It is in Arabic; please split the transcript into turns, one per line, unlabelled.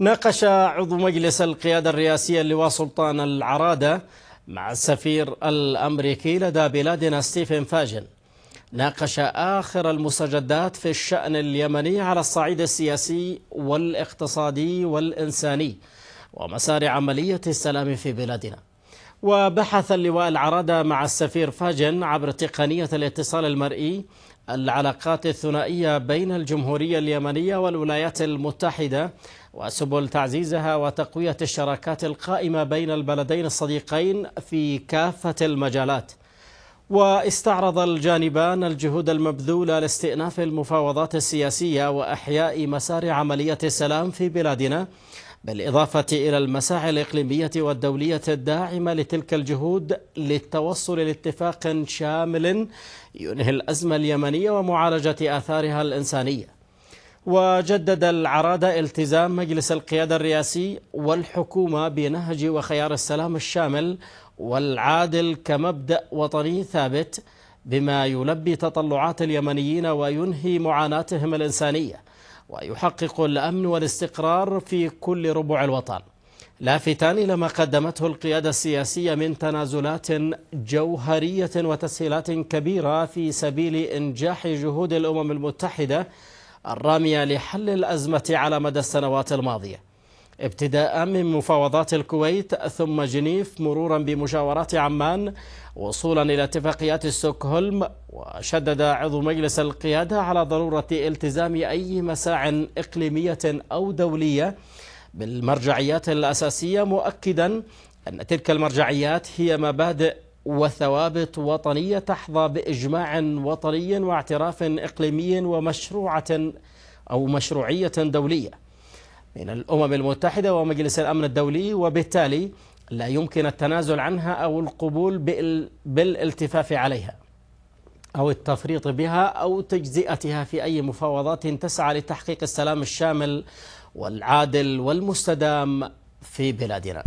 ناقش عضو مجلس القيادة الرئاسية اللواء سلطان العرادة مع السفير الأمريكي لدى بلادنا ستيفن فاجن ناقش آخر المستجدات في الشأن اليمني على الصعيد السياسي والاقتصادي والإنساني ومسار عملية السلام في بلادنا وبحث اللواء العرادة مع السفير فاجن عبر تقنية الاتصال المرئي العلاقات الثنائية بين الجمهورية اليمنية والولايات المتحدة وسبل تعزيزها وتقوية الشراكات القائمة بين البلدين الصديقين في كافة المجالات واستعرض الجانبان الجهود المبذولة لاستئناف المفاوضات السياسية وإحياء مسار عملية السلام في بلادنا بالإضافة إلى المساعي الإقليمية والدولية الداعمة لتلك الجهود للتوصل لاتفاق شامل ينهي الأزمة اليمنية ومعالجة آثارها الإنسانية وجدد العرادة التزام مجلس القيادة الرئاسي والحكومة بنهج وخيار السلام الشامل والعادل كمبدأ وطني ثابت بما يلبي تطلعات اليمنيين وينهي معاناتهم الإنسانية ويحقق الأمن والاستقرار في كل ربع الوطن لافتا إلى ما قدمته القيادة السياسية من تنازلات جوهرية وتسهيلات كبيرة في سبيل إنجاح جهود الأمم المتحدة الرامية لحل الأزمة على مدى السنوات الماضية ابتداء من مفاوضات الكويت ثم جنيف مرورا بمشاورات عمان وصولا إلى اتفاقيات ستوكهولم وشدد عضو مجلس القيادة على ضرورة التزام أي مساع إقليمية أو دولية بالمرجعيات الأساسية مؤكدا أن تلك المرجعيات هي مبادئ وثوابت وطنية تحظى بإجماع وطني واعتراف إقليمي ومشروعة أو مشروعية دولية من الأمم المتحدة ومجلس الأمن الدولي وبالتالي لا يمكن التنازل عنها أو القبول بالالتفاف عليها أو التفريط بها أو تجزئتها في أي مفاوضات تسعى لتحقيق السلام الشامل والعادل والمستدام في بلادنا